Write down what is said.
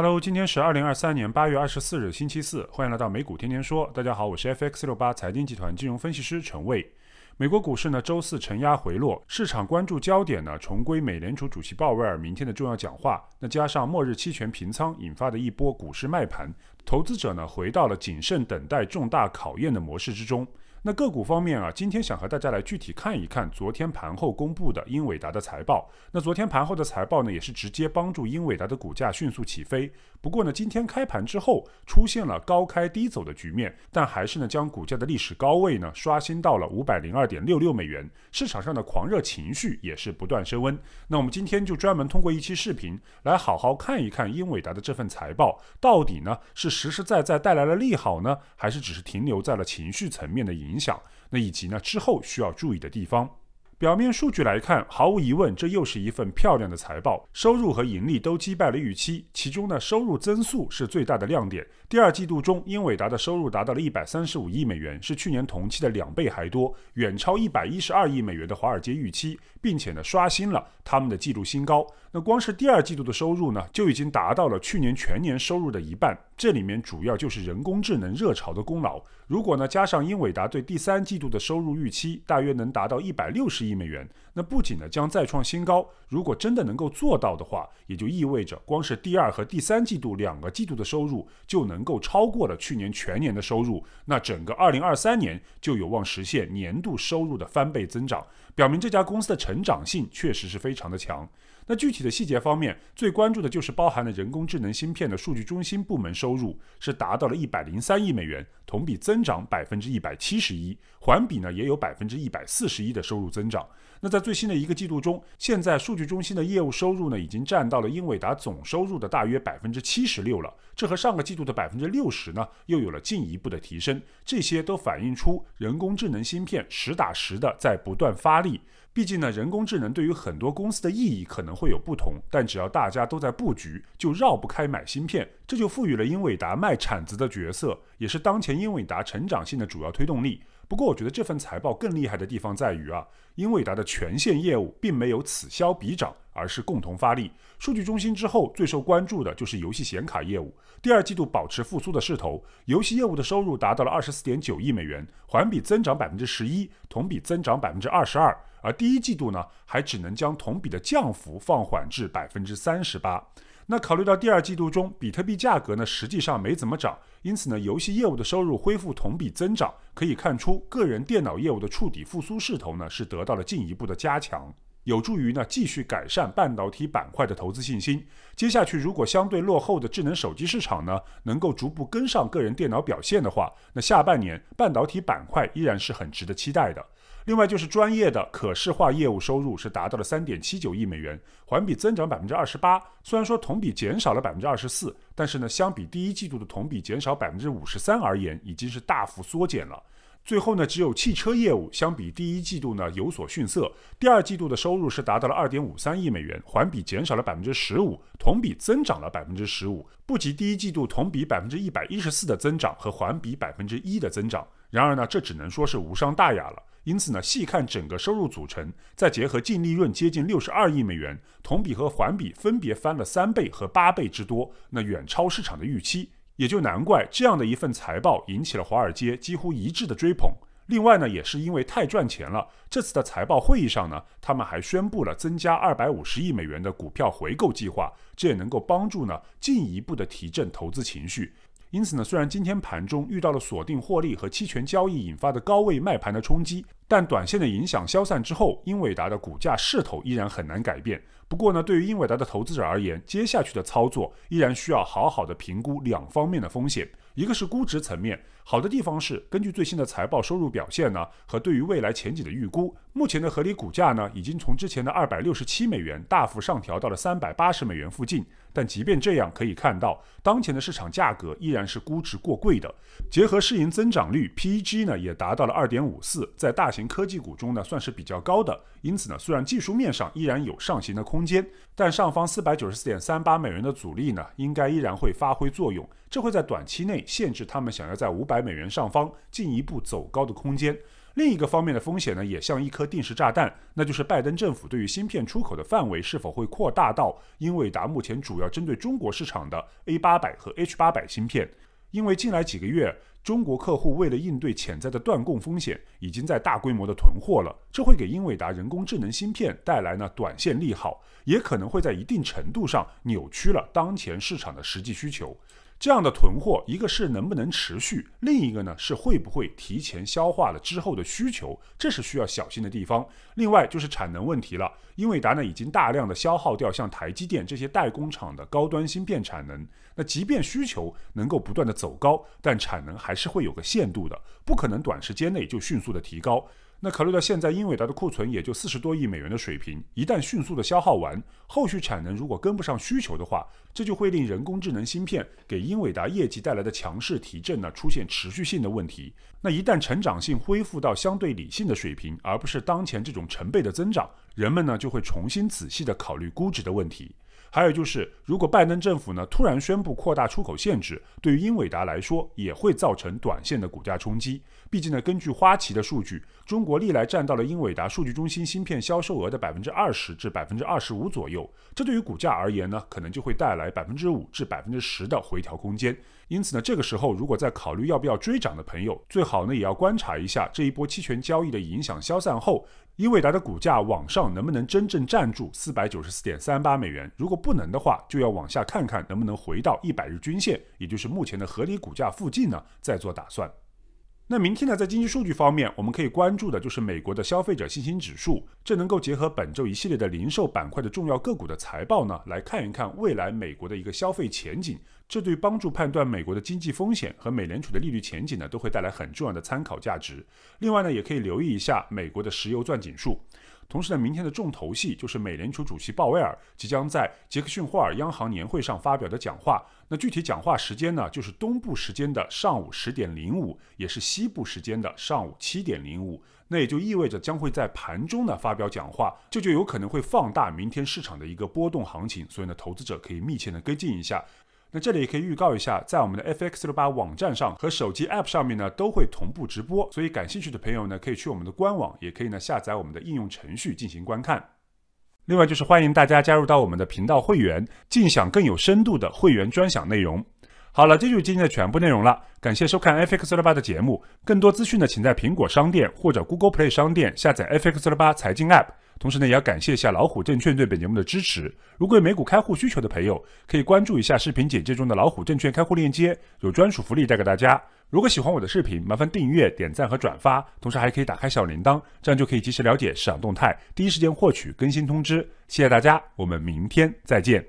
Hello，今天是二零二三年八月二十四日，星期四，欢迎来到美股天天说。大家好，我是 FX 六八财经集团金融分析师陈卫。美国股市呢，周四承压回落，市场关注焦点呢，重归美联储主席鲍威尔明天的重要讲话。那加上末日期权平仓引发的一波股市卖盘，投资者呢，回到了谨慎等待重大考验的模式之中。那个股方面啊，今天想和大家来具体看一看昨天盘后公布的英伟达的财报。那昨天盘后的财报呢，也是直接帮助英伟达的股价迅速起飞。不过呢，今天开盘之后出现了高开低走的局面，但还是呢将股价的历史高位呢刷新到了五百零二点六六美元。市场上的狂热情绪也是不断升温。那我们今天就专门通过一期视频来好好看一看英伟达的这份财报到底呢是实实在在带来了利好呢，还是只是停留在了情绪层面的影。影响，那以及呢之后需要注意的地方。表面数据来看，毫无疑问，这又是一份漂亮的财报，收入和盈利都击败了预期。其中呢，收入增速是最大的亮点。第二季度中，英伟达的收入达到了一百三十五亿美元，是去年同期的两倍还多，远超一百一十二亿美元的华尔街预期，并且呢，刷新了他们的季度新高。那光是第二季度的收入呢，就已经达到了去年全年收入的一半。这里面主要就是人工智能热潮的功劳。如果呢加上英伟达对第三季度的收入预期，大约能达到一百六十亿美元，那不仅呢将再创新高。如果真的能够做到的话，也就意味着光是第二和第三季度两个季度的收入就能够超过了去年全年的收入。那整个二零二三年就有望实现年度收入的翻倍增长，表明这家公司的成长性确实是非常的强。那具体的细节方面，最关注的就是包含了人工智能芯片的数据中心部门收入是达到了一百零三亿美元，同比增长百分之一百七十一，环比呢也有百分之一百四十一的收入增长。那在最新的一个季度中，现在数据中心的业务收入呢，已经占到了英伟达总收入的大约百分之七十六了。这和上个季度的百分之六十呢，又有了进一步的提升。这些都反映出人工智能芯片实打实的在不断发力。毕竟呢，人工智能对于很多公司的意义可能会有不同，但只要大家都在布局，就绕不开买芯片。这就赋予了英伟达卖铲子的角色，也是当前英伟达成长性的主要推动力。不过，我觉得这份财报更厉害的地方在于啊，英伟达的全线业务并没有此消彼长，而是共同发力。数据中心之后最受关注的就是游戏显卡业务，第二季度保持复苏的势头，游戏业务的收入达到了二十四点九亿美元，环比增长百分之十一，同比增长百分之二十二。而第一季度呢，还只能将同比的降幅放缓至百分之三十八。那考虑到第二季度中比特币价格呢，实际上没怎么涨，因此呢，游戏业务的收入恢复同比增长，可以看出个人电脑业务的触底复苏势头呢是得到了进一步的加强，有助于呢继续改善半导体板块的投资信心。接下去如果相对落后的智能手机市场呢能够逐步跟上个人电脑表现的话，那下半年半导体板块依然是很值得期待的。另外就是专业的可视化业务收入是达到了三点七九亿美元，环比增长百分之二十八。虽然说同比减少了百分之二十四，但是呢，相比第一季度的同比减少百分之五十三而言，已经是大幅缩减了。最后呢，只有汽车业务相比第一季度呢有所逊色。第二季度的收入是达到了二点五三亿美元，环比减少了百分之十五，同比增长了百分之十五，不及第一季度同比百分之一百一十四的增长和环比百分之一的增长。然而呢，这只能说是无伤大雅了。因此呢，细看整个收入组成，再结合净利润接近六十二亿美元，同比和环比分别翻了三倍和八倍之多，那远超市场的预期，也就难怪这样的一份财报引起了华尔街几乎一致的追捧。另外呢，也是因为太赚钱了，这次的财报会议上呢，他们还宣布了增加二百五十亿美元的股票回购计划，这也能够帮助呢进一步的提振投资情绪。因此呢，虽然今天盘中遇到了锁定获利和期权交易引发的高位卖盘的冲击，但短线的影响消散之后，英伟达的股价势头依然很难改变。不过呢，对于英伟达的投资者而言，接下去的操作依然需要好好的评估两方面的风险，一个是估值层面。好的地方是，根据最新的财报收入表现呢，和对于未来前景的预估，目前的合理股价呢，已经从之前的二百六十七美元大幅上调到了三百八十美元附近。但即便这样，可以看到当前的市场价格依然是估值过贵的。结合市盈增长率 PEG 呢，也达到了二点五四，在大型科技股中呢，算是比较高的。因此呢，虽然技术面上依然有上行的空间，但上方四百九十四点三八美元的阻力呢，应该依然会发挥作用。这会在短期内限制他们想要在五百美元上方进一步走高的空间。另一个方面的风险呢，也像一颗定时炸弹，那就是拜登政府对于芯片出口的范围是否会扩大到英伟达目前主要针对中国市场的 A 八百和 H 八百芯片。因为近来几个月，中国客户为了应对潜在的断供风险，已经在大规模的囤货了，这会给英伟达人工智能芯片带来呢短线利好，也可能会在一定程度上扭曲了当前市场的实际需求。这样的囤货，一个是能不能持续，另一个呢是会不会提前消化了之后的需求，这是需要小心的地方。另外就是产能问题了。英伟达呢已经大量的消耗掉像台积电这些代工厂的高端芯片产能。那即便需求能够不断的走高，但产能还是会有个限度的，不可能短时间内就迅速的提高。那考虑到现在英伟达的库存也就四十多亿美元的水平，一旦迅速的消耗完，后续产能如果跟不上需求的话，这就会令人工智能芯片给英伟达业绩带来的强势提振呢出现持续性的问题。那一旦成长性恢复到相对理性的水平，而不是当前这种成倍的增长，人们呢就会重新仔细的考虑估值的问题。还有就是，如果拜登政府呢突然宣布扩大出口限制，对于英伟达来说也会造成短线的股价冲击。毕竟呢，根据花旗的数据，中国历来占到了英伟达数据中心芯片销售额的百分之二十至百分之二十五左右。这对于股价而言呢，可能就会带来百分之五至百分之十的回调空间。因此呢，这个时候如果在考虑要不要追涨的朋友，最好呢也要观察一下这一波期权交易的影响消散后，英伟达的股价往上能不能真正站住四百九十四点三八美元。如果不能的话，就要往下看看能不能回到一百日均线，也就是目前的合理股价附近呢，再做打算。那明天呢，在经济数据方面，我们可以关注的就是美国的消费者信心指数。这能够结合本周一系列的零售板块的重要个股的财报呢，来看一看未来美国的一个消费前景。这对帮助判断美国的经济风险和美联储的利率前景呢，都会带来很重要的参考价值。另外呢，也可以留意一下美国的石油钻井数。同时呢，明天的重头戏就是美联储主席鲍威尔即将在杰克逊霍尔央行年会上发表的讲话。那具体讲话时间呢，就是东部时间的上午十点零五，也是西部时间的上午七点零五。那也就意味着将会在盘中呢发表讲话，这就有可能会放大明天市场的一个波动行情。所以呢，投资者可以密切的跟进一下。那这里也可以预告一下，在我们的 FX 六八网站上和手机 App 上面呢，都会同步直播，所以感兴趣的朋友呢，可以去我们的官网，也可以呢下载我们的应用程序进行观看。另外就是欢迎大家加入到我们的频道会员，尽享更有深度的会员专享内容。好了，这就是今天的全部内容了，感谢收看 FX 六八的节目，更多资讯呢，请在苹果商店或者 Google Play 商店下载 FX 六八财经 App。同时呢，也要感谢一下老虎证券对本节目的支持。如果有美股开户需求的朋友，可以关注一下视频简介中的老虎证券开户链接，有专属福利带给大家。如果喜欢我的视频，麻烦订阅、点赞和转发，同时还可以打开小铃铛，这样就可以及时了解市场动态，第一时间获取更新通知。谢谢大家，我们明天再见。